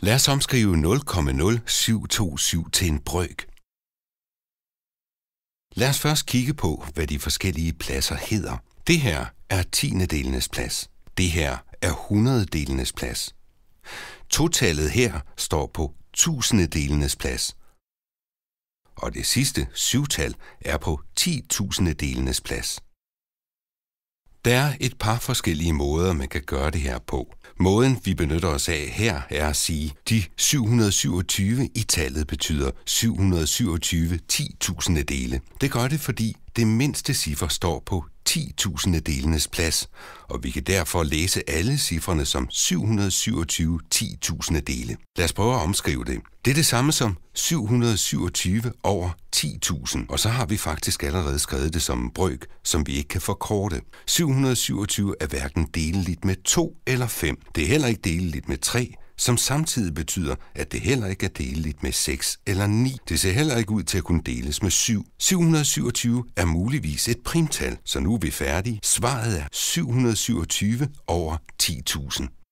Lad os omskrive 0,0727 til en brøk. Lad os først kigge på, hvad de forskellige pladser hedder. Det her er tiendedelenes plads. Det her er hundrededelenes plads. Totallet her står på tusindedelenes plads. Og det sidste syvtal er på titusinddelenes plads. Der er et par forskellige måder, man kan gøre det her på. Måden, vi benytter os af her, er at sige, de 727 i tallet betyder 727 10.000 dele. Det gør det, fordi det mindste ciffer står på 10.000 delenes plads, og vi kan derfor læse alle cifrene som 727 10.000 dele. Lad os prøve at omskrive det. Det er det samme som 727 over 10.000, og så har vi faktisk allerede skrevet det som en brøk, som vi ikke kan forkorte. 727 er hverken deleligt med 2 eller 5. Det er heller ikke deleligt med 3, som samtidig betyder, at det heller ikke er deleligt med 6 eller 9. Det ser heller ikke ud til at kunne deles med 7. 727 er muligvis et primtal, så nu er vi færdige. Svaret er 727 over 10.000.